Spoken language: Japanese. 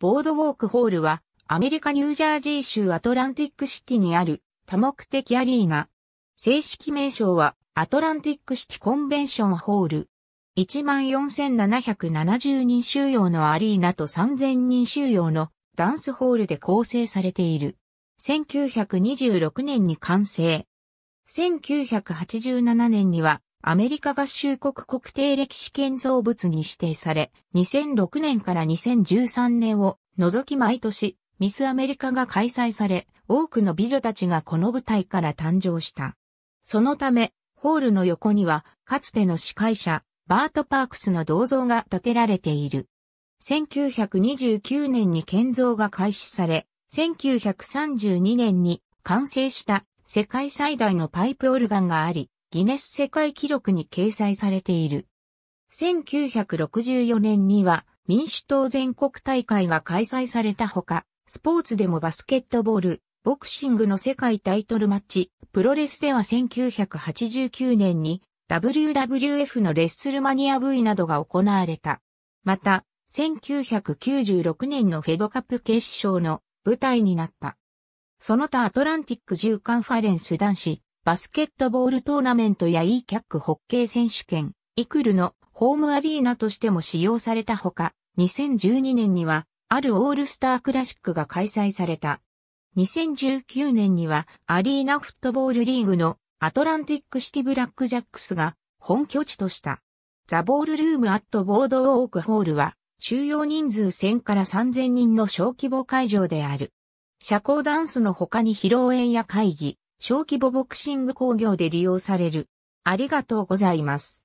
ボードウォークホールは、アメリカニュージャージー州アトランティックシティにある多目的アリーナ。正式名称は、アトランティックシティコンベンションホール。14,770人収容のアリーナと3,000人収容のダンスホールで構成されている。1926年に完成。1987年にはアメリカ合衆国国定歴史建造物に指定され、2006年から2013年を除き毎年、ミスアメリカが開催され、多くの美女たちがこの舞台から誕生した。そのため、ホールの横には、かつての司会者、バート・パークスの銅像が建てられている。1929年に建造が開始され、1932年に完成した世界最大のパイプオルガンがあり、ギネス世界記録に掲載されている。1964年には民主党全国大会が開催されたほか、スポーツでもバスケットボール、ボクシングの世界タイトルマッチ、プロレスでは1989年に WWF のレッスルマニア V などが行われた。また、1996年のフェドカップ決勝の舞台になった。その他アトランティック10カンファレンス男子バスケットボールトーナメントや e キャックホッケー選手権、イクルのホームアリーナとしても使用されたほか、2012年には、あるオールスタークラシックが開催された。2019年には、アリーナフットボールリーグのアトランティックシティブラックジャックスが本拠地とした。ザボールルームアットボードオークホールは、収容人数1000から3000人の小規模会場である。社交ダンスの他に披露宴や会議、小規模ボクシング工業で利用される。ありがとうございます。